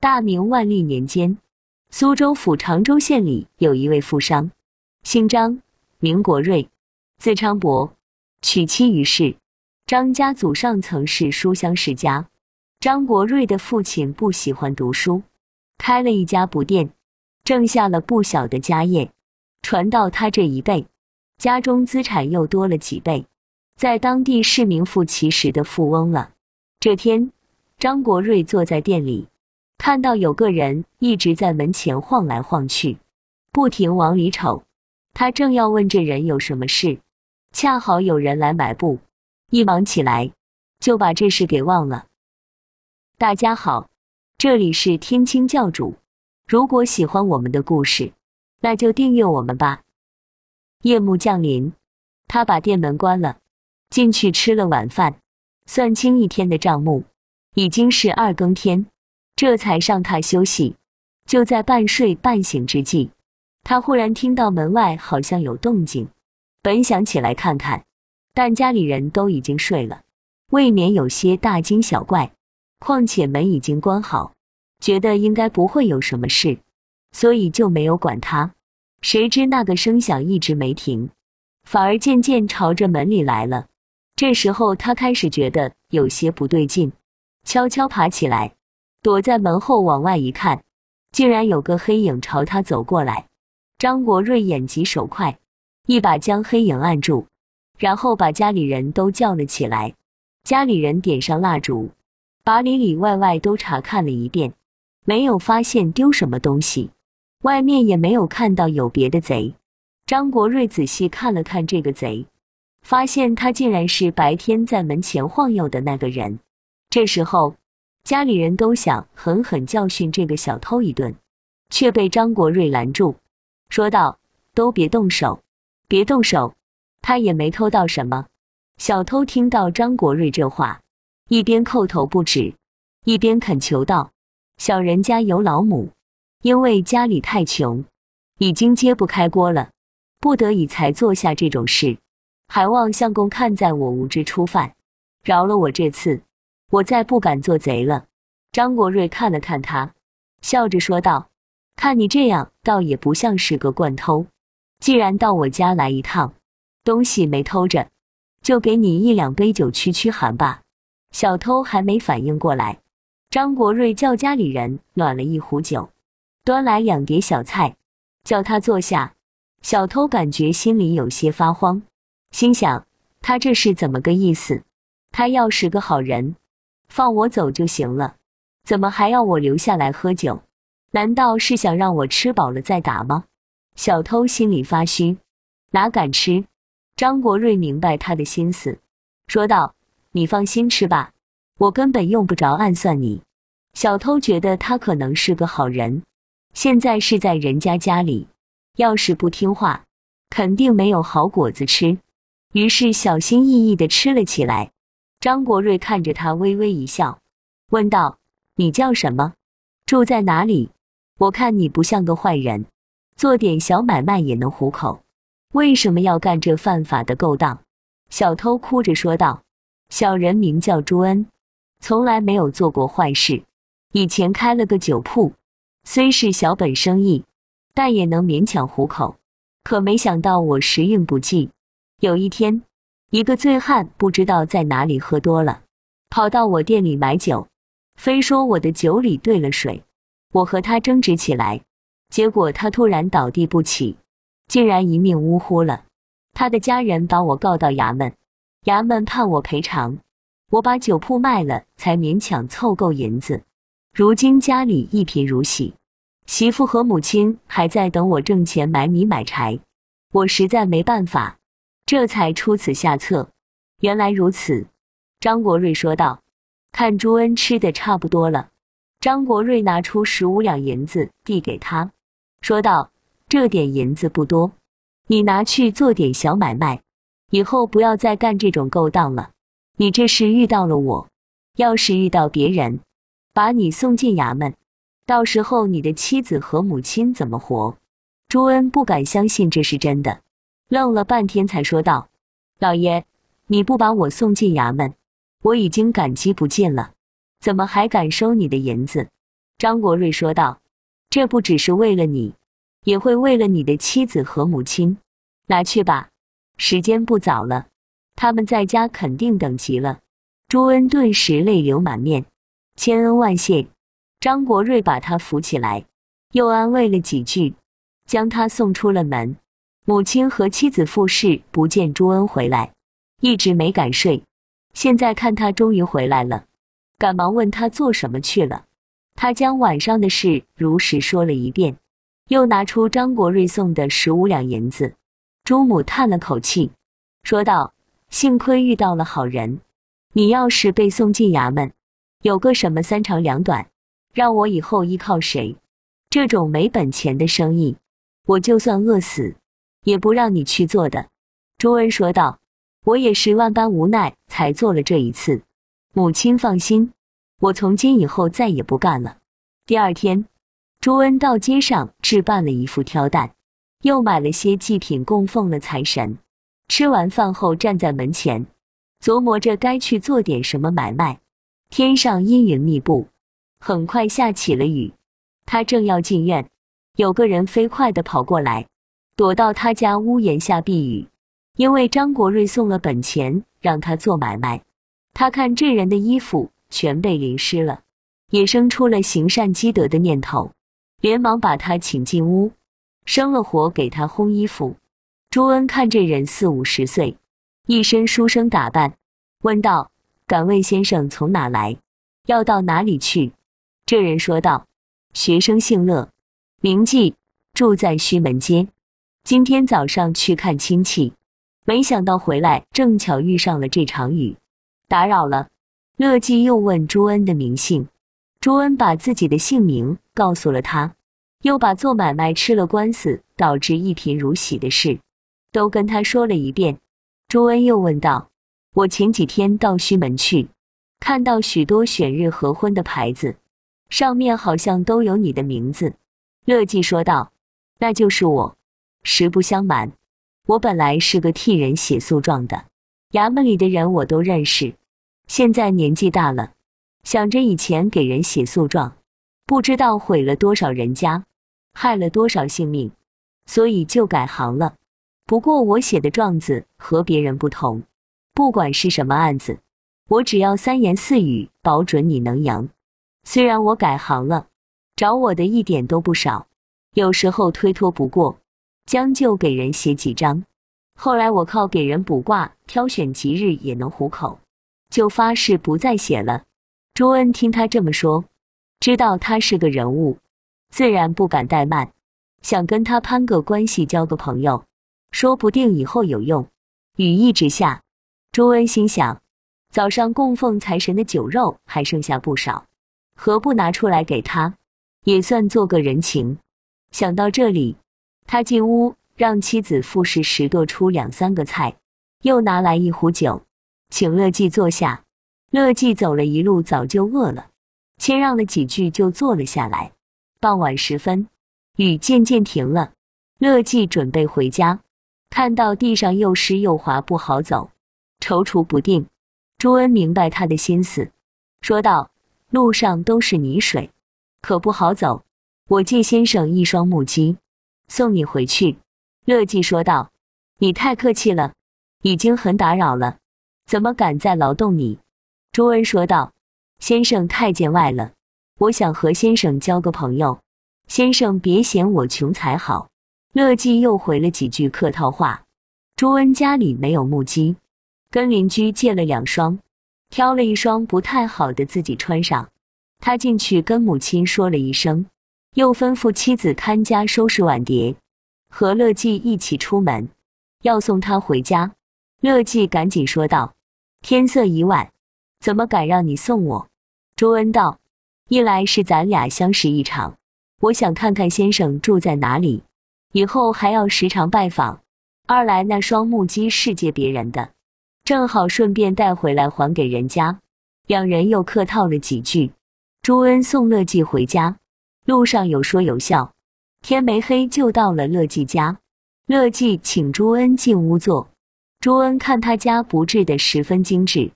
大明万历年间，苏州府常州县里有一位富商，姓张，名国瑞，字昌伯，娶妻于氏。张家祖上曾是书香世家，张国瑞的父亲不喜欢读书，开了一家布店，挣下了不小的家业。传到他这一辈，家中资产又多了几倍，在当地是名副其实的富翁了。这天，张国瑞坐在店里。看到有个人一直在门前晃来晃去，不停往里瞅。他正要问这人有什么事，恰好有人来买布，一忙起来就把这事给忘了。大家好，这里是天青教主。如果喜欢我们的故事，那就订阅我们吧。夜幕降临，他把店门关了，进去吃了晚饭，算清一天的账目，已经是二更天。这才上榻休息，就在半睡半醒之际，他忽然听到门外好像有动静，本想起来看看，但家里人都已经睡了，未免有些大惊小怪。况且门已经关好，觉得应该不会有什么事，所以就没有管他。谁知那个声响一直没停，反而渐渐朝着门里来了。这时候他开始觉得有些不对劲，悄悄爬起来。躲在门后往外一看，竟然有个黑影朝他走过来。张国瑞眼疾手快，一把将黑影按住，然后把家里人都叫了起来。家里人点上蜡烛，把里里外外都查看了一遍，没有发现丢什么东西，外面也没有看到有别的贼。张国瑞仔细看了看这个贼，发现他竟然是白天在门前晃悠的那个人。这时候。家里人都想狠狠教训这个小偷一顿，却被张国瑞拦住，说道：“都别动手，别动手。”他也没偷到什么。小偷听到张国瑞这话，一边叩头不止，一边恳求道：“小人家有老母，因为家里太穷，已经揭不开锅了，不得已才做下这种事，还望相公看在我无知初犯，饶了我这次。”我再不敢做贼了。张国瑞看了看他，笑着说道：“看你这样，倒也不像是个惯偷。既然到我家来一趟，东西没偷着，就给你一两杯酒驱驱寒吧。”小偷还没反应过来，张国瑞叫家里人暖了一壶酒，端来两碟小菜，叫他坐下。小偷感觉心里有些发慌，心想：“他这是怎么个意思？他要是个好人。”放我走就行了，怎么还要我留下来喝酒？难道是想让我吃饱了再打吗？小偷心里发虚，哪敢吃？张国瑞明白他的心思，说道：“你放心吃吧，我根本用不着暗算你。”小偷觉得他可能是个好人，现在是在人家家里，要是不听话，肯定没有好果子吃。于是小心翼翼的吃了起来。张国瑞看着他，微微一笑，问道：“你叫什么？住在哪里？我看你不像个坏人，做点小买卖也能糊口，为什么要干这犯法的勾当？”小偷哭着说道：“小人名叫朱恩，从来没有做过坏事。以前开了个酒铺，虽是小本生意，但也能勉强糊口。可没想到我时运不济，有一天……”一个醉汉不知道在哪里喝多了，跑到我店里买酒，非说我的酒里兑了水。我和他争执起来，结果他突然倒地不起，竟然一命呜呼了。他的家人把我告到衙门，衙门判我赔偿。我把酒铺卖了，才勉强凑够银子。如今家里一贫如洗，媳妇和母亲还在等我挣钱买米买柴，我实在没办法。这才出此下策，原来如此，张国瑞说道。看朱恩吃的差不多了，张国瑞拿出十五两银子递给他，说道：“这点银子不多，你拿去做点小买卖，以后不要再干这种勾当了。你这是遇到了我，要是遇到别人，把你送进衙门，到时候你的妻子和母亲怎么活？”朱恩不敢相信这是真的。愣了半天，才说道：“老爷，你不把我送进衙门，我已经感激不尽了，怎么还敢收你的银子？”张国瑞说道：“这不只是为了你，也会为了你的妻子和母亲。拿去吧，时间不早了，他们在家肯定等急了。”朱恩顿时泪流满面，千恩万谢。张国瑞把他扶起来，又安慰了几句，将他送出了门。母亲和妻子复试，不见朱恩回来，一直没敢睡。现在看他终于回来了，赶忙问他做什么去了。他将晚上的事如实说了一遍，又拿出张国瑞送的十五两银子。朱母叹了口气，说道：“幸亏遇到了好人。你要是被送进衙门，有个什么三长两短，让我以后依靠谁？这种没本钱的生意，我就算饿死。”也不让你去做的，朱恩说道：“我也是万般无奈才做了这一次。”母亲放心，我从今以后再也不干了。第二天，朱恩到街上置办了一副挑担，又买了些祭品供奉了财神。吃完饭后，站在门前，琢磨着该去做点什么买卖。天上阴云密布，很快下起了雨。他正要进院，有个人飞快的跑过来。躲到他家屋檐下避雨，因为张国瑞送了本钱让他做买卖。他看这人的衣服全被淋湿了，也生出了行善积德的念头，连忙把他请进屋，生了火给他烘衣服。朱恩看这人四五十岁，一身书生打扮，问道：“敢问先生从哪来？要到哪里去？”这人说道：“学生姓乐，名济，住在须门街。”今天早上去看亲戚，没想到回来正巧遇上了这场雨，打扰了。乐季又问朱恩的名姓，朱恩把自己的姓名告诉了他，又把做买卖吃了官司，导致一贫如洗的事，都跟他说了一遍。朱恩又问道：“我前几天到胥门去，看到许多选日合婚的牌子，上面好像都有你的名字。”乐季说道：“那就是我。”实不相瞒，我本来是个替人写诉状的，衙门里的人我都认识。现在年纪大了，想着以前给人写诉状，不知道毁了多少人家，害了多少性命，所以就改行了。不过我写的状子和别人不同，不管是什么案子，我只要三言四语，保准你能赢。虽然我改行了，找我的一点都不少，有时候推脱不过。将就给人写几张，后来我靠给人卜卦、挑选吉日也能糊口，就发誓不再写了。朱恩听他这么说，知道他是个人物，自然不敢怠慢，想跟他攀个关系、交个朋友，说不定以后有用。雨一直下，朱恩心想，早上供奉财神的酒肉还剩下不少，何不拿出来给他，也算做个人情？想到这里。他进屋，让妻子傅氏拾掇出两三个菜，又拿来一壶酒，请乐季坐下。乐季走了一路，早就饿了，谦让了几句就坐了下来。傍晚时分，雨渐渐停了，乐季准备回家，看到地上又湿又滑，不好走，踌躇不定。朱恩明白他的心思，说道：“路上都是泥水，可不好走。我借先生一双木屐。”送你回去，乐季说道：“你太客气了，已经很打扰了，怎么敢再劳动你？”朱恩说道：“先生太见外了，我想和先生交个朋友，先生别嫌我穷才好。”乐季又回了几句客套话。朱恩家里没有木屐，跟邻居借了两双，挑了一双不太好的自己穿上。他进去跟母亲说了一声。又吩咐妻子看家收拾碗碟，和乐季一起出门，要送他回家。乐季赶紧说道：“天色已晚，怎么敢让你送我？”朱恩道：“一来是咱俩相识一场，我想看看先生住在哪里，以后还要时常拜访；二来那双木屐是借别人的，正好顺便带回来还给人家。”两人又客套了几句，朱恩送乐季回家。路上有说有笑，天没黑就到了乐季家。乐季请朱恩进屋坐。朱恩看他家布置的十分精致，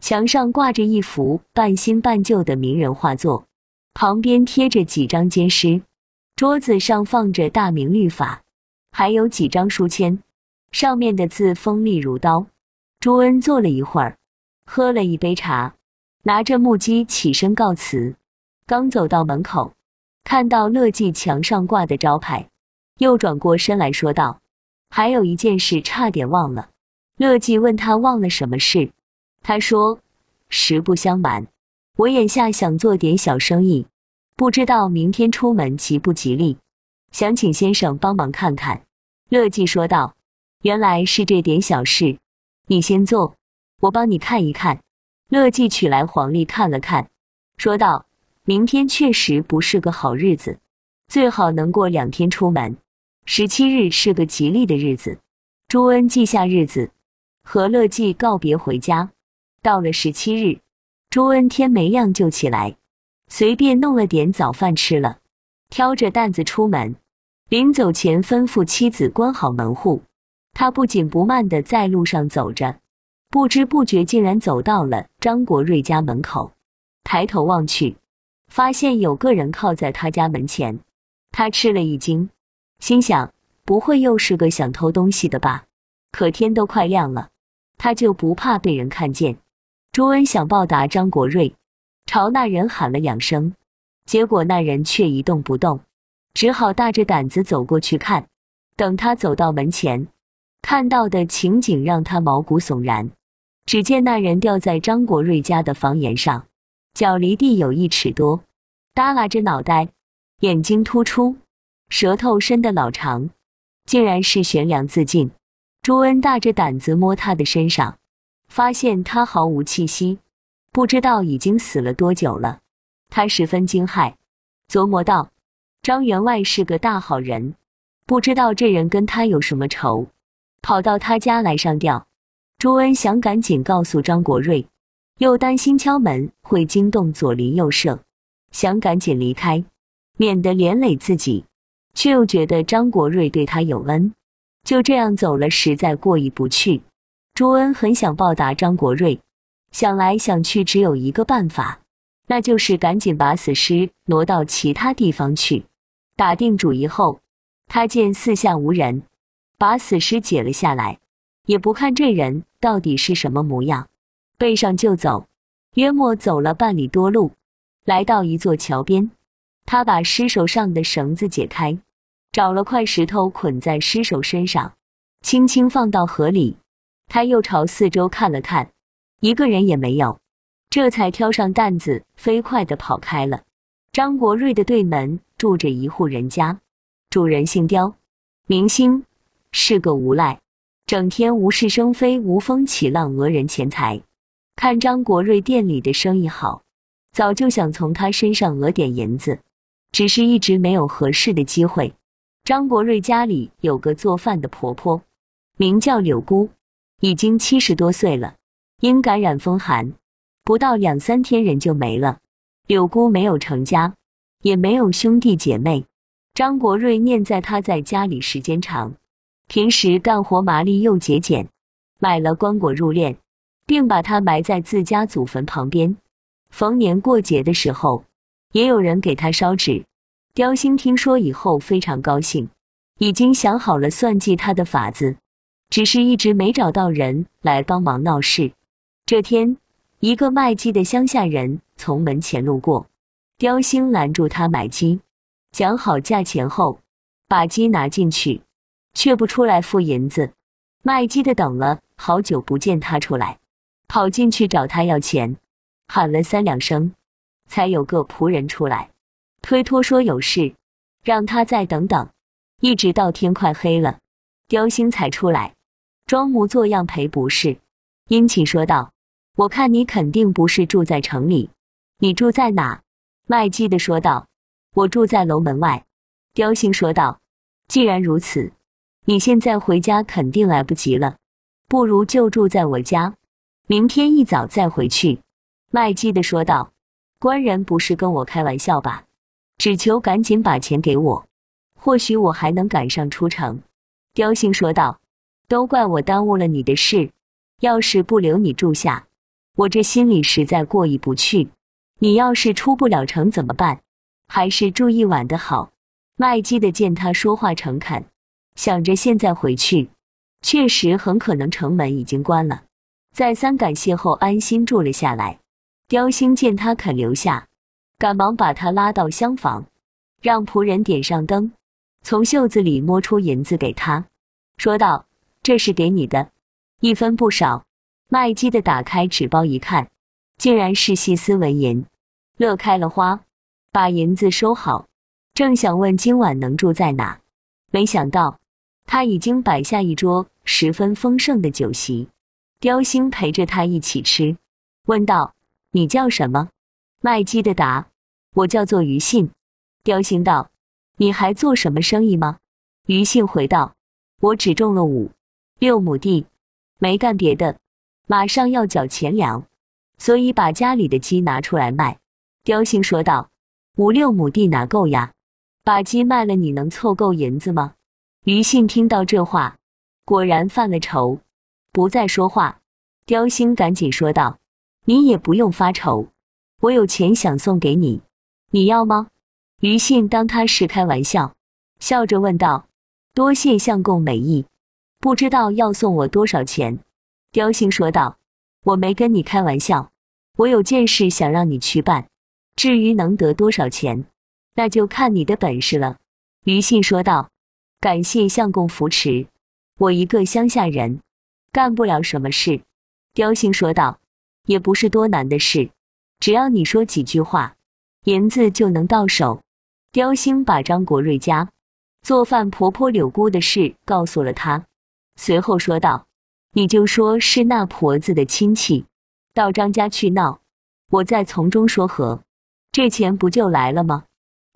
墙上挂着一幅半新半旧的名人画作，旁边贴着几张监诗，桌子上放着《大明律法》，还有几张书签，上面的字锋利如刀。朱恩坐了一会儿，喝了一杯茶，拿着木屐起身告辞。刚走到门口。看到乐记墙上挂的招牌，又转过身来说道：“还有一件事，差点忘了。”乐记问他忘了什么事，他说：“实不相瞒，我眼下想做点小生意，不知道明天出门吉不吉利，想请先生帮忙看看。”乐记说道：“原来是这点小事，你先坐，我帮你看一看。”乐记取来黄历看了看，说道。明天确实不是个好日子，最好能过两天出门。十七日是个吉利的日子。朱恩记下日子，和乐季告别回家。到了十七日，朱恩天没亮就起来，随便弄了点早饭吃了，挑着担子出门。临走前吩咐妻子关好门户。他不紧不慢地在路上走着，不知不觉竟然走到了张国瑞家门口。抬头望去。发现有个人靠在他家门前，他吃了一惊，心想：不会又是个想偷东西的吧？可天都快亮了，他就不怕被人看见。朱恩想报答张国瑞，朝那人喊了两声，结果那人却一动不动，只好大着胆子走过去看。等他走到门前，看到的情景让他毛骨悚然。只见那人吊在张国瑞家的房檐上。脚离地有一尺多，耷拉着脑袋，眼睛突出，舌头伸得老长，竟然是悬梁自尽。朱恩大着胆子摸他的身上，发现他毫无气息，不知道已经死了多久了。他十分惊骇，琢磨道：“张员外是个大好人，不知道这人跟他有什么仇，跑到他家来上吊。”朱恩想赶紧告诉张国瑞。又担心敲门会惊动左邻右舍，想赶紧离开，免得连累自己，却又觉得张国瑞对他有恩，就这样走了实在过意不去。朱恩很想报答张国瑞，想来想去只有一个办法，那就是赶紧把死尸挪到其他地方去。打定主意后，他见四下无人，把死尸解了下来，也不看这人到底是什么模样。背上就走，约莫走了半里多路，来到一座桥边，他把尸首上的绳子解开，找了块石头捆在尸首身上，轻轻放到河里。他又朝四周看了看，一个人也没有，这才挑上担子，飞快地跑开了。张国瑞的对门住着一户人家，主人姓刁，明星，是个无赖，整天无事生非，无风起浪，讹人钱财。看张国瑞店里的生意好，早就想从他身上讹点银子，只是一直没有合适的机会。张国瑞家里有个做饭的婆婆，名叫柳姑，已经七十多岁了，因感染风寒，不到两三天人就没了。柳姑没有成家，也没有兄弟姐妹。张国瑞念在她在家里时间长，平时干活麻利又节俭，买了棺椁入殓。并把他埋在自家祖坟旁边，逢年过节的时候，也有人给他烧纸。刁星听说以后非常高兴，已经想好了算计他的法子，只是一直没找到人来帮忙闹事。这天，一个卖鸡的乡下人从门前路过，刁星拦住他买鸡，讲好价钱后，把鸡拿进去，却不出来付银子。卖鸡的等了好久，不见他出来。跑进去找他要钱，喊了三两声，才有个仆人出来，推脱说有事，让他再等等，一直到天快黑了，刁星才出来，装模作样赔不是，殷勤说道：“我看你肯定不是住在城里，你住在哪？”麦基的说道：“我住在楼门外。”刁星说道：“既然如此，你现在回家肯定来不及了，不如就住在我家。”明天一早再回去，麦基的说道：“官人不是跟我开玩笑吧？只求赶紧把钱给我，或许我还能赶上出城。”刁兴说道：“都怪我耽误了你的事，要是不留你住下，我这心里实在过意不去。你要是出不了城怎么办？还是住一晚的好。”麦基的见他说话诚恳，想着现在回去，确实很可能城门已经关了。再三感谢后，安心住了下来。雕星见他肯留下，赶忙把他拉到厢房，让仆人点上灯，从袖子里摸出银子给他，说道：“这是给你的，一分不少。”麦基的打开纸包一看，竟然是细丝纹银，乐开了花，把银子收好，正想问今晚能住在哪，没想到他已经摆下一桌十分丰盛的酒席。刁星陪着他一起吃，问道：“你叫什么？”卖鸡的答：“我叫做于信。”刁星道：“你还做什么生意吗？”于信回道：“我只种了五、六亩地，没干别的。马上要缴钱粮，所以把家里的鸡拿出来卖。”刁星说道：“五六亩地哪够呀？把鸡卖了，你能凑够银子吗？”于信听到这话，果然犯了愁。不再说话，刁星赶紧说道：“你也不用发愁，我有钱想送给你，你要吗？”于信当他是开玩笑，笑着问道：“多谢相公美意，不知道要送我多少钱？”刁星说道：“我没跟你开玩笑，我有件事想让你去办，至于能得多少钱，那就看你的本事了。”于信说道：“感谢相公扶持，我一个乡下人。”干不了什么事，刁兴说道：“也不是多难的事，只要你说几句话，银子就能到手。”刁兴把张国瑞家做饭婆婆柳姑的事告诉了他，随后说道：“你就说是那婆子的亲戚，到张家去闹，我再从中说和，这钱不就来了吗？”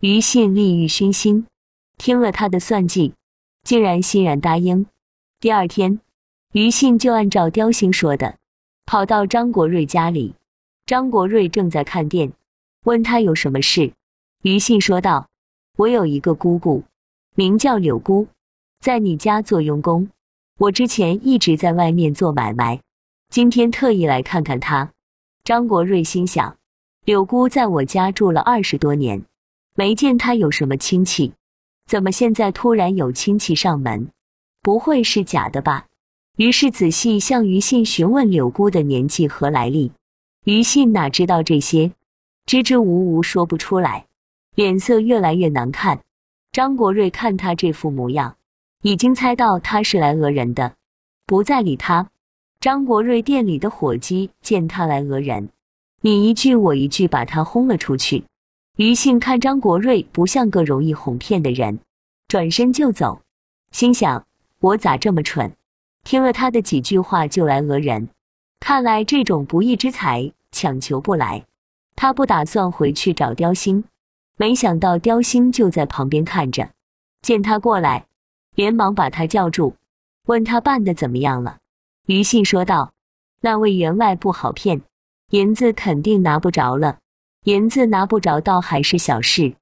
于信利欲熏心，听了他的算计，竟然欣然答应。第二天。于信就按照刁星说的，跑到张国瑞家里。张国瑞正在看店，问他有什么事。于信说道：“我有一个姑姑，名叫柳姑，在你家做佣工。我之前一直在外面做买卖，今天特意来看看她。”张国瑞心想：“柳姑在我家住了二十多年，没见她有什么亲戚，怎么现在突然有亲戚上门？不会是假的吧？”于是仔细向于信询问柳姑的年纪和来历，于信哪知道这些，支支吾吾说不出来，脸色越来越难看。张国瑞看他这副模样，已经猜到他是来讹人的，不再理他。张国瑞店里的伙计见他来讹人，你一句我一句把他轰了出去。于信看张国瑞不像个容易哄骗的人，转身就走，心想我咋这么蠢。听了他的几句话就来讹人，看来这种不义之财强求不来。他不打算回去找刁星，没想到刁星就在旁边看着，见他过来，连忙把他叫住，问他办的怎么样了。于信说道：“那位员外不好骗，银子肯定拿不着了。银子拿不着倒还是小事，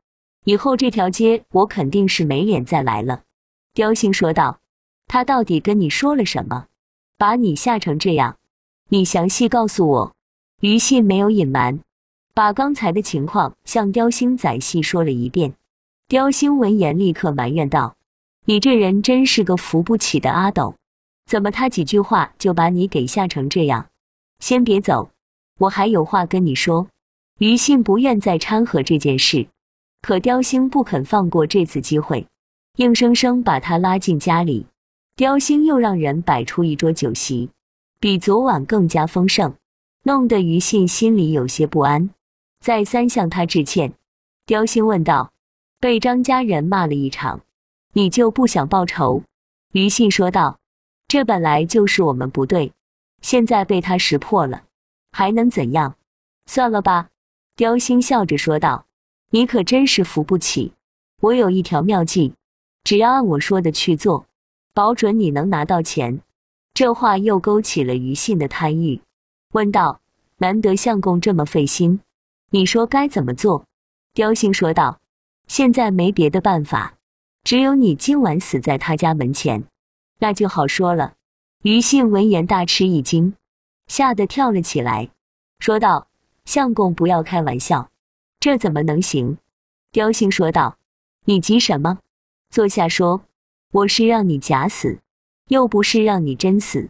以后这条街我肯定是没脸再来了。”刁星说道。他到底跟你说了什么，把你吓成这样？你详细告诉我。于信没有隐瞒，把刚才的情况向刁星仔细说了一遍。刁星闻言立刻埋怨道：“你这人真是个扶不起的阿斗，怎么他几句话就把你给吓成这样？”先别走，我还有话跟你说。于信不愿再掺和这件事，可刁星不肯放过这次机会，硬生生把他拉进家里。雕星又让人摆出一桌酒席，比昨晚更加丰盛，弄得于信心里有些不安，再三向他致歉。雕星问道：“被张家人骂了一场，你就不想报仇？”于信说道：“这本来就是我们不对，现在被他识破了，还能怎样？算了吧。”雕星笑着说道：“你可真是扶不起，我有一条妙计，只要按我说的去做。”保准你能拿到钱，这话又勾起了于信的贪欲，问道：“难得相公这么费心，你说该怎么做？”刁星说道：“现在没别的办法，只有你今晚死在他家门前，那就好说了。”于信闻言大吃一惊，吓得跳了起来，说道：“相公不要开玩笑，这怎么能行？”刁星说道：“你急什么？坐下说。”我是让你假死，又不是让你真死。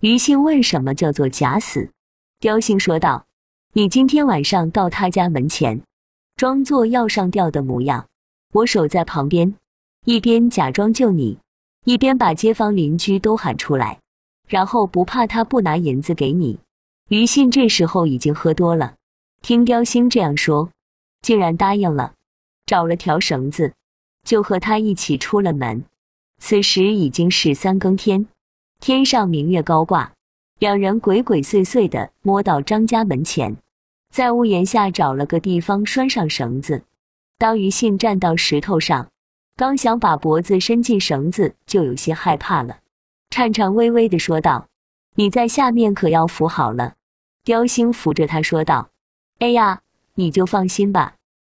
于信问：“什么叫做假死？”雕星说道：“你今天晚上到他家门前，装作要上吊的模样，我守在旁边，一边假装救你，一边把街坊邻居都喊出来，然后不怕他不拿银子给你。”于信这时候已经喝多了，听雕星这样说，竟然答应了，找了条绳子，就和他一起出了门。此时已经是三更天，天上明月高挂，两人鬼鬼祟祟的摸到张家门前，在屋檐下找了个地方拴上绳子。当于信站到石头上，刚想把脖子伸进绳子，就有些害怕了，颤颤巍巍的说道：“你在下面可要扶好了。”雕星扶着他说道：“哎呀，你就放心吧，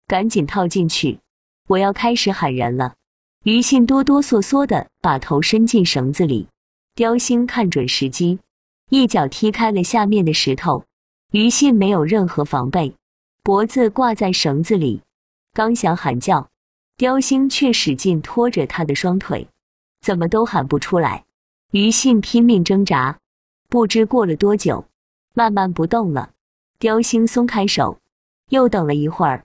赶紧套进去，我要开始喊人了。”于信哆哆嗦嗦的把头伸进绳子里，刁星看准时机，一脚踢开了下面的石头。于信没有任何防备，脖子挂在绳子里，刚想喊叫，刁星却使劲拖着他的双腿，怎么都喊不出来。于信拼命挣扎，不知过了多久，慢慢不动了。刁星松开手，又等了一会儿，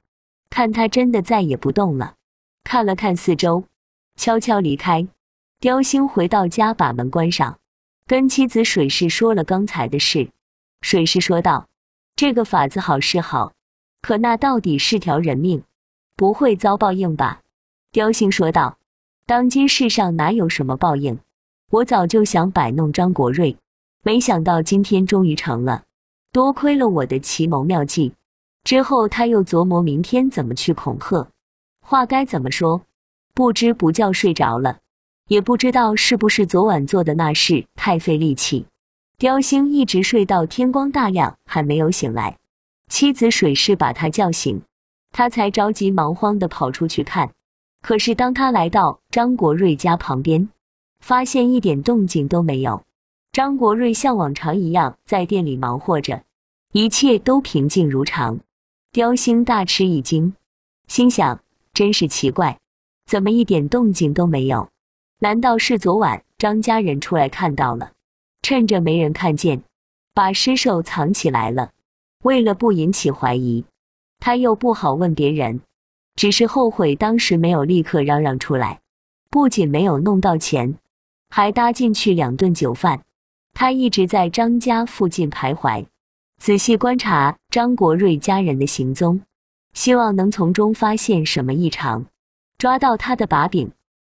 看他真的再也不动了，看了看四周。悄悄离开，刁星回到家，把门关上，跟妻子水氏说了刚才的事。水氏说道：“这个法子好是好，可那到底是条人命，不会遭报应吧？”刁星说道：“当今世上哪有什么报应？我早就想摆弄张国瑞，没想到今天终于成了，多亏了我的奇谋妙计。”之后他又琢磨明天怎么去恐吓，话该怎么说。不知不觉睡着了，也不知道是不是昨晚做的那事太费力气，雕星一直睡到天光大亮还没有醒来。妻子水氏把他叫醒，他才着急忙慌的跑出去看。可是当他来到张国瑞家旁边，发现一点动静都没有。张国瑞像往常一样在店里忙活着，一切都平静如常。雕星大吃一惊，心想：真是奇怪。怎么一点动静都没有？难道是昨晚张家人出来看到了，趁着没人看见，把尸首藏起来了？为了不引起怀疑，他又不好问别人，只是后悔当时没有立刻嚷嚷出来。不仅没有弄到钱，还搭进去两顿酒饭。他一直在张家附近徘徊，仔细观察张国瑞家人的行踪，希望能从中发现什么异常。抓到他的把柄，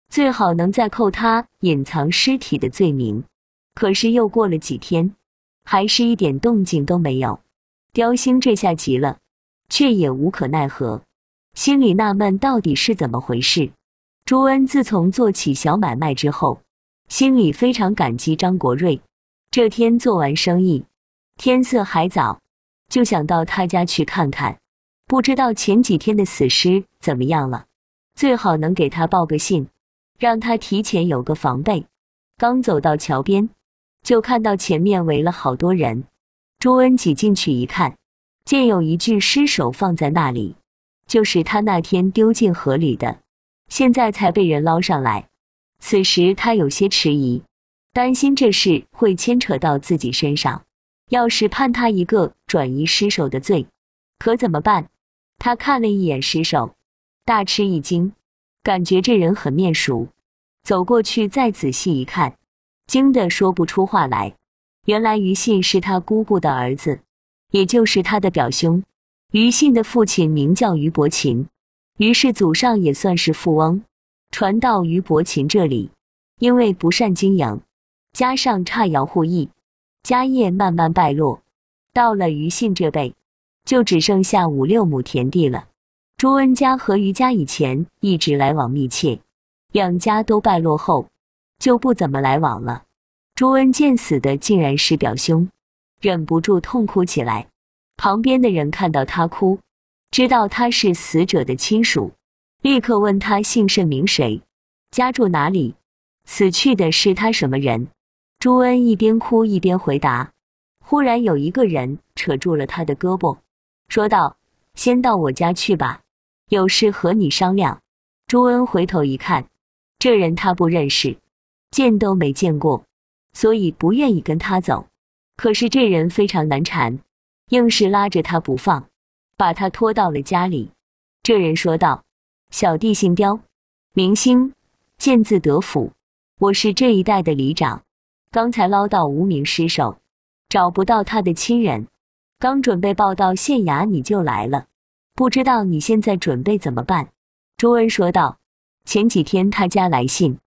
最好能再扣他隐藏尸体的罪名。可是又过了几天，还是一点动静都没有。刁星这下急了，却也无可奈何，心里纳闷到底是怎么回事。朱恩自从做起小买卖之后，心里非常感激张国瑞。这天做完生意，天色还早，就想到他家去看看，不知道前几天的死尸怎么样了。最好能给他报个信，让他提前有个防备。刚走到桥边，就看到前面围了好多人。朱恩挤进去一看，见有一具尸首放在那里，就是他那天丢进河里的，现在才被人捞上来。此时他有些迟疑，担心这事会牵扯到自己身上，要是判他一个转移尸首的罪，可怎么办？他看了一眼尸首。大吃一惊，感觉这人很面熟，走过去再仔细一看，惊得说不出话来。原来于信是他姑姑的儿子，也就是他的表兄。于信的父亲名叫于伯琴，于是祖上也算是富翁。传到于伯琴这里，因为不善经营，加上差摇互易，家业慢慢败落。到了于信这辈，就只剩下五六亩田地了。朱恩家和余家以前一直来往密切，两家都败落后，就不怎么来往了。朱恩见死的竟然是表兄，忍不住痛哭起来。旁边的人看到他哭，知道他是死者的亲属，立刻问他姓甚名谁，家住哪里，死去的是他什么人。朱恩一边哭一边回答。忽然有一个人扯住了他的胳膊，说道：“先到我家去吧。”有事和你商量。朱恩回头一看，这人他不认识，见都没见过，所以不愿意跟他走。可是这人非常难缠，硬是拉着他不放，把他拖到了家里。这人说道：“小弟姓刁，名星，建字德府，我是这一带的里长。刚才捞到无名尸首，找不到他的亲人，刚准备报到县衙，你就来了。”不知道你现在准备怎么办？”朱恩说道。“前几天他家来信，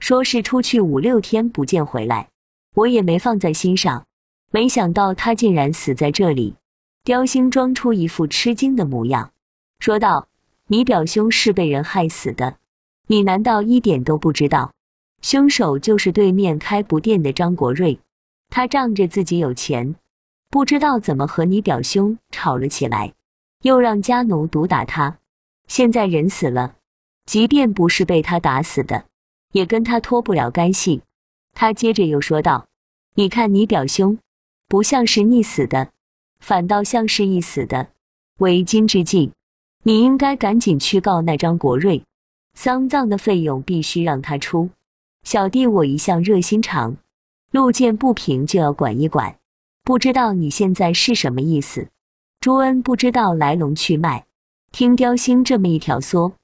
说是出去五六天不见回来，我也没放在心上。没想到他竟然死在这里。”雕星装出一副吃惊的模样，说道：“你表兄是被人害死的，你难道一点都不知道？凶手就是对面开不店的张国瑞，他仗着自己有钱，不知道怎么和你表兄吵了起来。”又让家奴毒打他，现在人死了，即便不是被他打死的，也跟他脱不了干系。他接着又说道：“你看你表兄，不像是溺死的，反倒像是一死的。为今之计，你应该赶紧去告那张国瑞，丧葬的费用必须让他出。小弟我一向热心肠，路见不平就要管一管。不知道你现在是什么意思？”朱恩不知道来龙去脉，听雕星这么一挑唆，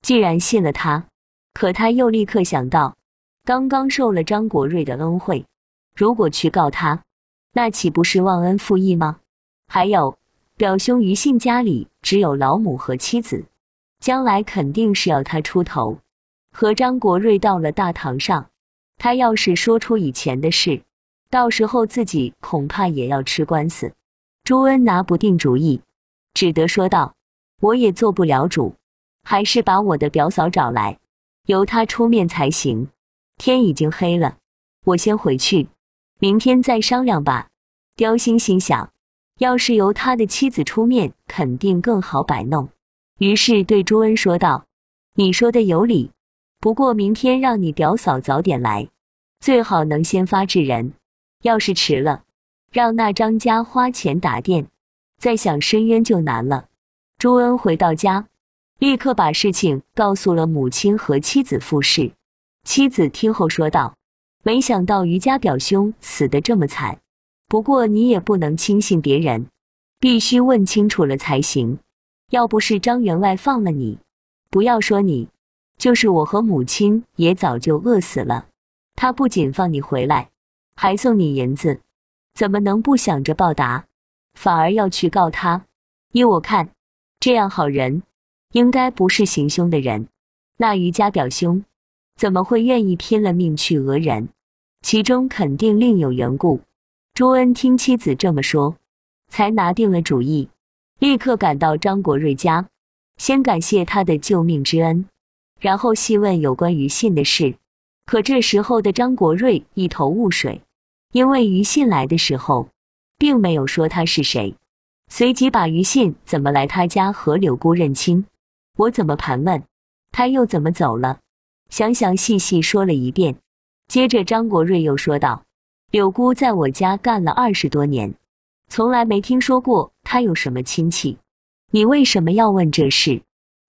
既然信了他，可他又立刻想到，刚刚受了张国瑞的恩惠，如果去告他，那岂不是忘恩负义吗？还有，表兄于信家里只有老母和妻子，将来肯定是要他出头。和张国瑞到了大堂上，他要是说出以前的事，到时候自己恐怕也要吃官司。朱恩拿不定主意，只得说道：“我也做不了主，还是把我的表嫂找来，由她出面才行。”天已经黑了，我先回去，明天再商量吧。刁星心想，要是由他的妻子出面，肯定更好摆弄。于是对朱恩说道：“你说的有理，不过明天让你表嫂早点来，最好能先发制人。要是迟了……”让那张家花钱打点，再想申冤就难了。朱恩回到家，立刻把事情告诉了母亲和妻子傅氏。妻子听后说道：“没想到余家表兄死得这么惨，不过你也不能轻信别人，必须问清楚了才行。要不是张员外放了你，不要说你，就是我和母亲也早就饿死了。他不仅放你回来，还送你银子。”怎么能不想着报答，反而要去告他？依我看，这样好人应该不是行凶的人。那余家表兄怎么会愿意拼了命去讹人？其中肯定另有缘故。朱恩听妻子这么说，才拿定了主意，立刻赶到张国瑞家，先感谢他的救命之恩，然后细问有关于信的事。可这时候的张国瑞一头雾水。因为于信来的时候，并没有说他是谁，随即把于信怎么来他家和柳姑认亲，我怎么盘问，他又怎么走了，详详细细说了一遍。接着张国瑞又说道：“柳姑在我家干了二十多年，从来没听说过她有什么亲戚。你为什么要问这事？”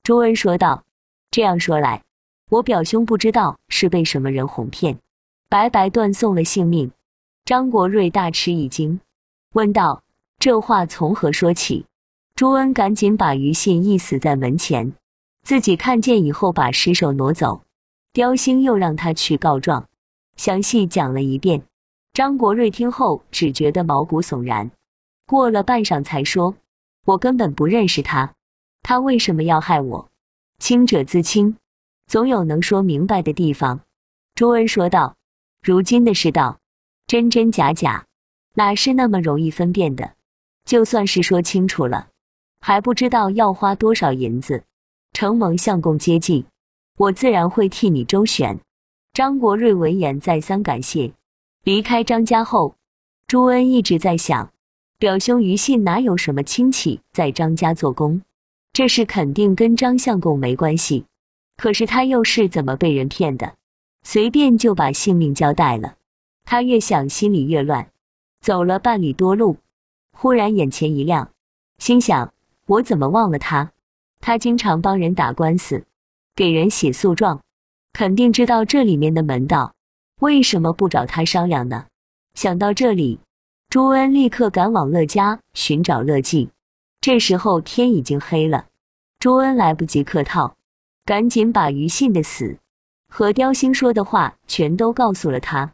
朱恩说道：“这样说来，我表兄不知道是被什么人哄骗，白白断送了性命。”张国瑞大吃一惊，问道：“这话从何说起？”朱恩赶紧把于信一死在门前，自己看见以后把尸首挪走。刁星又让他去告状，详细讲了一遍。张国瑞听后只觉得毛骨悚然，过了半晌才说：“我根本不认识他，他为什么要害我？清者自清，总有能说明白的地方。”朱恩说道：“如今的世道。”真真假假，哪是那么容易分辨的？就算是说清楚了，还不知道要花多少银子。承蒙相公接济，我自然会替你周旋。张国瑞闻言再三感谢。离开张家后，朱恩一直在想：表兄于信哪有什么亲戚在张家做工？这事肯定跟张相公没关系。可是他又是怎么被人骗的？随便就把性命交代了？他越想心里越乱，走了半里多路，忽然眼前一亮，心想：我怎么忘了他？他经常帮人打官司，给人写诉状，肯定知道这里面的门道，为什么不找他商量呢？想到这里，朱恩立刻赶往乐家寻找乐进。这时候天已经黑了，朱恩来不及客套，赶紧把于信的死和刁星说的话全都告诉了他。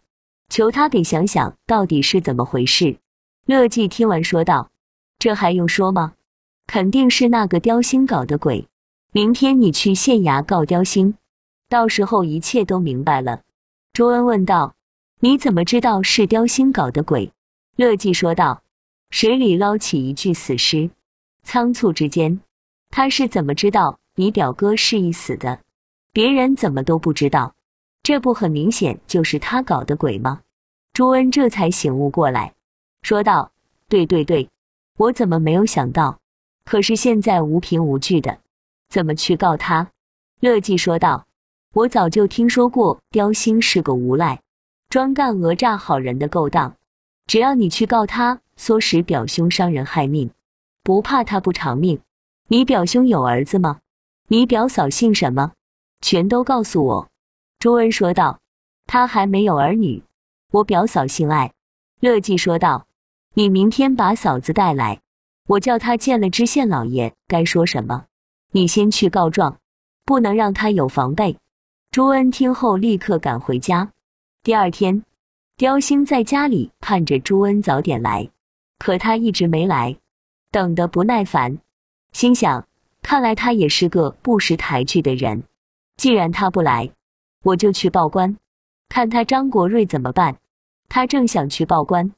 求他给想想，到底是怎么回事？乐季听完说道：“这还用说吗？肯定是那个刁星搞的鬼。明天你去县衙告刁星，到时候一切都明白了。”朱恩问道：“你怎么知道是刁星搞的鬼？”乐季说道：“水里捞起一具死尸，仓促之间，他是怎么知道你表哥是一死的？别人怎么都不知道？”这不很明显就是他搞的鬼吗？朱恩这才醒悟过来，说道：“对对对，我怎么没有想到？可是现在无凭无据的，怎么去告他？”乐季说道：“我早就听说过刁星是个无赖，专干讹诈好人的勾当。只要你去告他，唆使表兄伤人害命，不怕他不偿命。你表兄有儿子吗？你表嫂姓什么？全都告诉我。”朱恩说道：“他还没有儿女。”我表嫂姓艾。乐季说道：“你明天把嫂子带来，我叫他见了知县老爷该说什么。你先去告状，不能让他有防备。”朱恩听后立刻赶回家。第二天，刁星在家里盼着朱恩早点来，可他一直没来，等得不耐烦，心想：“看来他也是个不识抬举的人。既然他不来。”我就去报官，看他张国瑞怎么办。他正想去报官，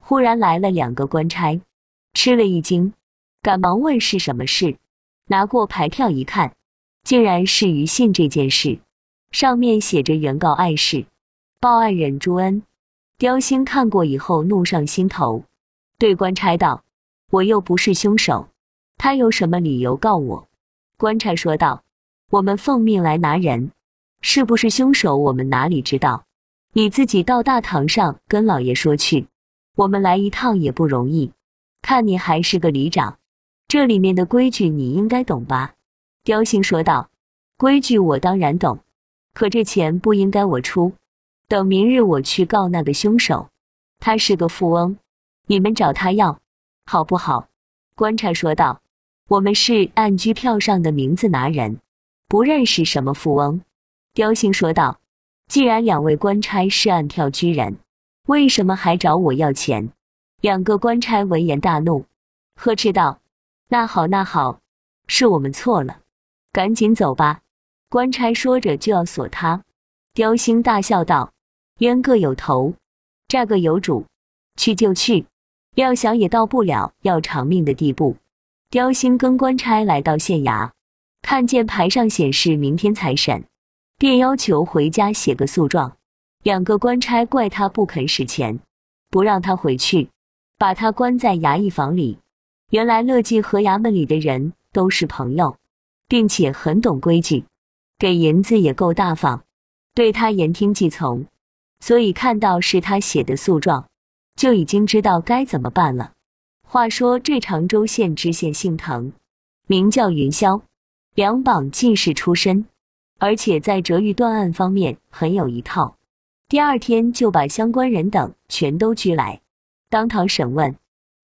忽然来了两个官差，吃了一惊，赶忙问是什么事。拿过牌票一看，竟然是余信这件事，上面写着原告碍事，报案人朱恩。刁星看过以后，怒上心头，对官差道：“我又不是凶手，他有什么理由告我？”官差说道：“我们奉命来拿人。”是不是凶手？我们哪里知道？你自己到大堂上跟老爷说去。我们来一趟也不容易，看你还是个里长，这里面的规矩你应该懂吧？刁星说道。规矩我当然懂，可这钱不应该我出。等明日我去告那个凶手，他是个富翁，你们找他要，好不好？观察说道。我们是按拘票上的名字拿人，不认识什么富翁。刁星说道：“既然两位官差是按票居人，为什么还找我要钱？”两个官差闻言大怒，呵斥道：“那好，那好，是我们错了，赶紧走吧！”官差说着就要锁他。刁星大笑道：“冤各有头，债各有主，去就去，料想也到不了要偿命的地步。”刁星跟官差来到县衙，看见牌上显示明天才审。便要求回家写个诉状，两个官差怪他不肯使钱，不让他回去，把他关在衙役房里。原来乐记和衙门里的人都是朋友，并且很懂规矩，给银子也够大方，对他言听计从，所以看到是他写的诉状，就已经知道该怎么办了。话说这常州县知县姓滕，名叫云霄，两榜进士出身。而且在折狱断案方面很有一套，第二天就把相关人等全都拘来，当堂审问。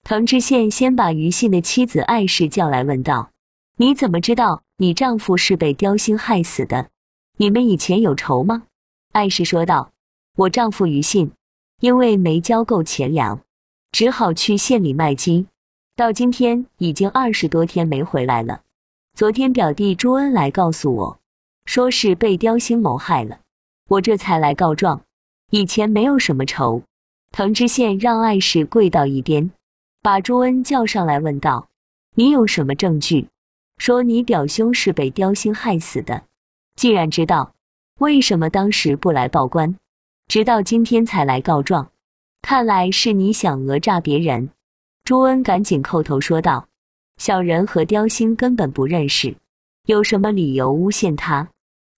滕知县先把于信的妻子艾氏叫来，问道：“你怎么知道你丈夫是被刁星害死的？你们以前有仇吗？”艾氏说道：“我丈夫于信，因为没交够钱粮，只好去县里卖鸡，到今天已经二十多天没回来了。昨天表弟朱恩来告诉我。”说是被刁星谋害了，我这才来告状。以前没有什么仇。藤知县让碍氏跪到一边，把朱恩叫上来，问道：“你有什么证据，说你表兄是被刁星害死的？既然知道，为什么当时不来报官，直到今天才来告状？看来是你想讹诈别人。”朱恩赶紧叩头说道：“小人和刁星根本不认识，有什么理由诬陷他？”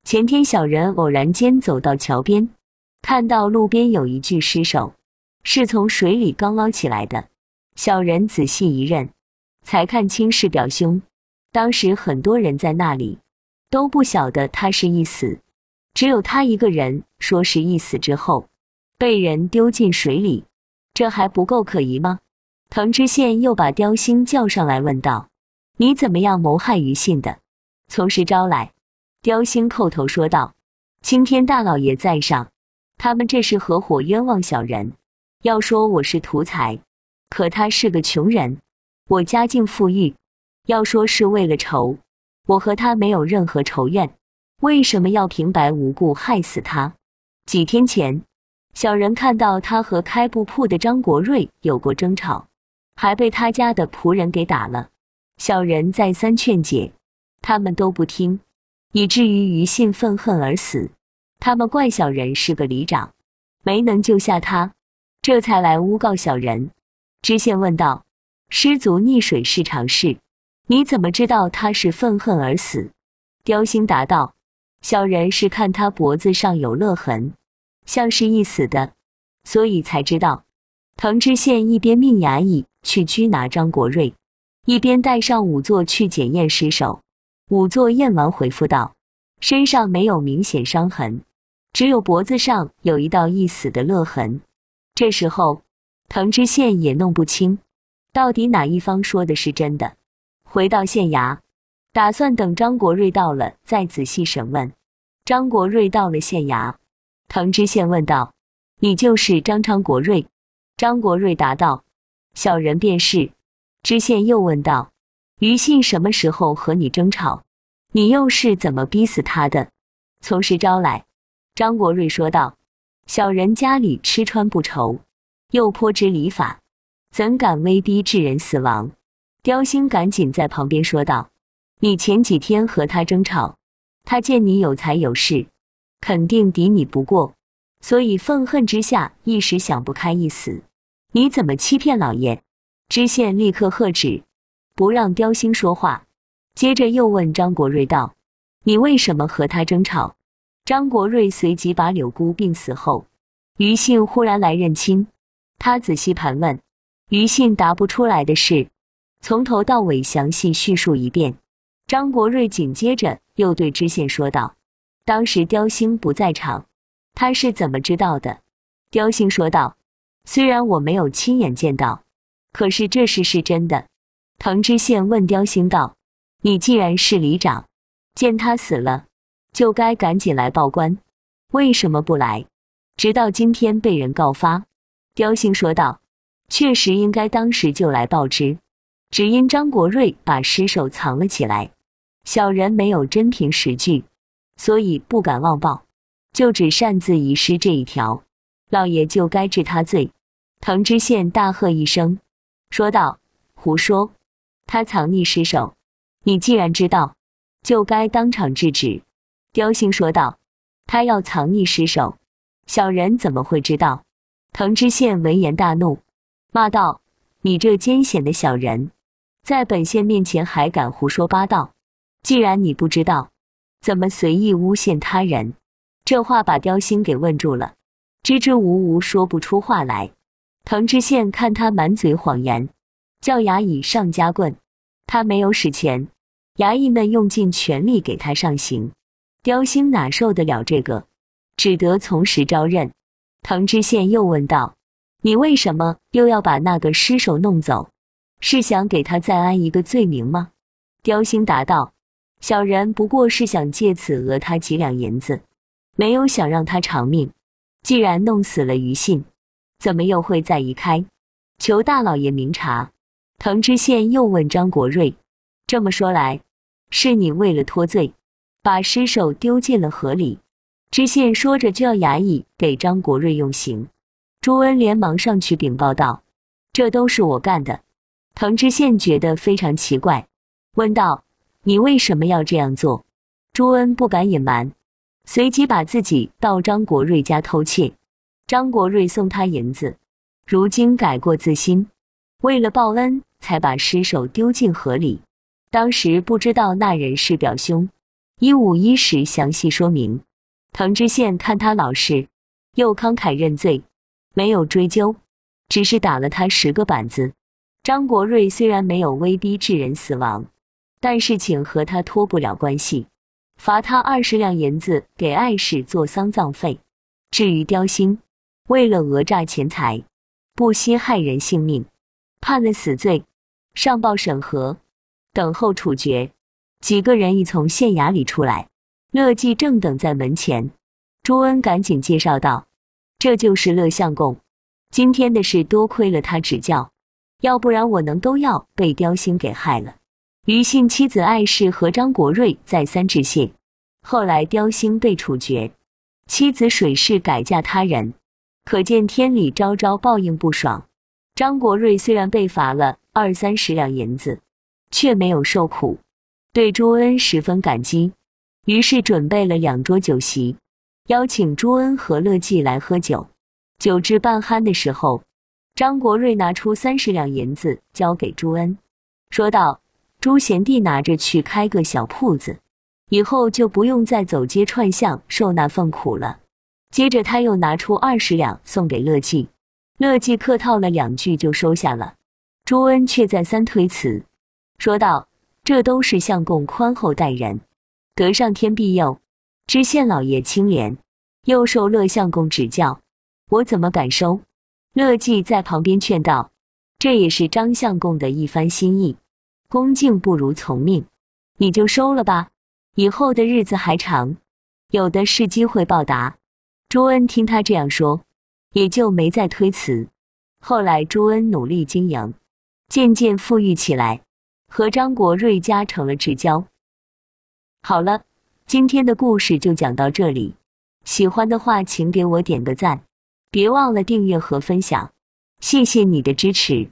前天，小人偶然间走到桥边，看到路边有一具尸首，是从水里刚捞起来的。小人仔细一认，才看清是表兄。当时很多人在那里，都不晓得他是一死，只有他一个人说是一死之后被人丢进水里。这还不够可疑吗？藤知县又把刁兴叫上来问道：“你怎么样谋害于信的？从实招来。”雕星叩头说道：“青天大老爷在上，他们这是合伙冤枉小人。要说我是图财，可他是个穷人，我家境富裕；要说是为了仇，我和他没有任何仇怨，为什么要平白无故害死他？几天前，小人看到他和开布铺的张国瑞有过争吵，还被他家的仆人给打了。小人再三劝解，他们都不听。”以至于于信愤恨而死，他们怪小人是个里长，没能救下他，这才来诬告小人。知县问道：“失足溺水是常事，你怎么知道他是愤恨而死？”刁星答道：“小人是看他脖子上有勒痕，像是一死的，所以才知道。”滕知县一边命衙役去拘拿张国瑞，一边带上仵作去检验尸首。仵作验完，回复道：“身上没有明显伤痕，只有脖子上有一道一死的勒痕。”这时候，藤知县也弄不清到底哪一方说的是真的。回到县衙，打算等张国瑞到了再仔细审问。张国瑞到了县衙，藤知县问道：“你就是张昌国瑞？”张国瑞答道：“小人便是。”知县又问道。于信什么时候和你争吵？你又是怎么逼死他的？从实招来。”张国瑞说道，“小人家里吃穿不愁，又颇知礼法，怎敢威逼致人死亡？”刁星赶紧在旁边说道：“你前几天和他争吵，他见你有财有势，肯定敌你不过，所以愤恨之下一时想不开，一死。你怎么欺骗老爷？”知县立刻喝止。不让刁星说话，接着又问张国瑞道：“你为什么和他争吵？”张国瑞随即把柳姑病死后，余信忽然来认亲，他仔细盘问余信答不出来的事，从头到尾详细叙述一遍。张国瑞紧接着又对知县说道：“当时刁星不在场，他是怎么知道的？”刁星说道：“虽然我没有亲眼见到，可是这事是真的。”藤知县问刁星道：“你既然是里长，见他死了，就该赶紧来报官，为什么不来？直到今天被人告发。”刁星说道：“确实应该当时就来报知，只因张国瑞把尸首藏了起来，小人没有真凭实据，所以不敢妄报，就只擅自遗失这一条。老爷就该治他罪。”藤知县大喝一声，说道：“胡说！”他藏匿尸首，你既然知道，就该当场制止。”刁星说道。“他要藏匿尸首，小人怎么会知道？”藤知县闻言大怒，骂道：“你这奸险的小人，在本县面前还敢胡说八道！既然你不知道，怎么随意诬陷他人？”这话把刁星给问住了，支支吾吾说不出话来。藤知县看他满嘴谎言，叫衙役上夹棍。他没有使钱，衙役们用尽全力给他上刑，刁兴哪受得了这个，只得从实招认。唐知县又问道：“你为什么又要把那个尸首弄走？是想给他再安一个罪名吗？”刁兴答道：“小人不过是想借此讹他几两银子，没有想让他偿命。既然弄死了于信，怎么又会再移开？求大老爷明察。”滕知县又问张国瑞：“这么说来，是你为了脱罪，把尸首丢进了河里？”知县说着就要衙役给张国瑞用刑。朱恩连忙上去禀报道：“这都是我干的。”滕知县觉得非常奇怪，问道：“你为什么要这样做？”朱恩不敢隐瞒，随即把自己到张国瑞家偷窃，张国瑞送他银子，如今改过自新，为了报恩。才把尸首丢进河里，当时不知道那人是表兄，一五一十详细说明。藤知县看他老实，又慷慨认罪，没有追究，只是打了他十个板子。张国瑞虽然没有威逼致人死亡，但事情和他脱不了关系，罚他二十两银子给艾氏做丧葬费。至于刁兴，为了讹诈钱财，不惜害人性命，判了死罪。上报审核，等候处决。几个人已从县衙里出来，乐季正等在门前。朱恩赶紧介绍道：“这就是乐相公。今天的事多亏了他指教，要不然我能都要被刁星给害了。”于信妻子艾氏和张国瑞再三致谢。后来刁星被处决，妻子水氏改嫁他人，可见天理昭昭，报应不爽。张国瑞虽然被罚了。二三十两银子，却没有受苦，对朱恩十分感激，于是准备了两桌酒席，邀请朱恩和乐季来喝酒。酒至半酣的时候，张国瑞拿出三十两银子交给朱恩，说道：“朱贤弟拿着去开个小铺子，以后就不用再走街串巷受那份苦了。”接着他又拿出二十两送给乐季，乐季客套了两句就收下了。朱恩却再三推辞，说道：“这都是相公宽厚待人，得上天庇佑。知县老爷清廉，又受乐相公指教，我怎么敢收？”乐季在旁边劝道：“这也是张相公的一番心意，恭敬不如从命，你就收了吧。以后的日子还长，有的是机会报答。”朱恩听他这样说，也就没再推辞。后来，朱恩努力经营。渐渐富裕起来，和张国瑞家成了至交。好了，今天的故事就讲到这里。喜欢的话，请给我点个赞，别忘了订阅和分享，谢谢你的支持。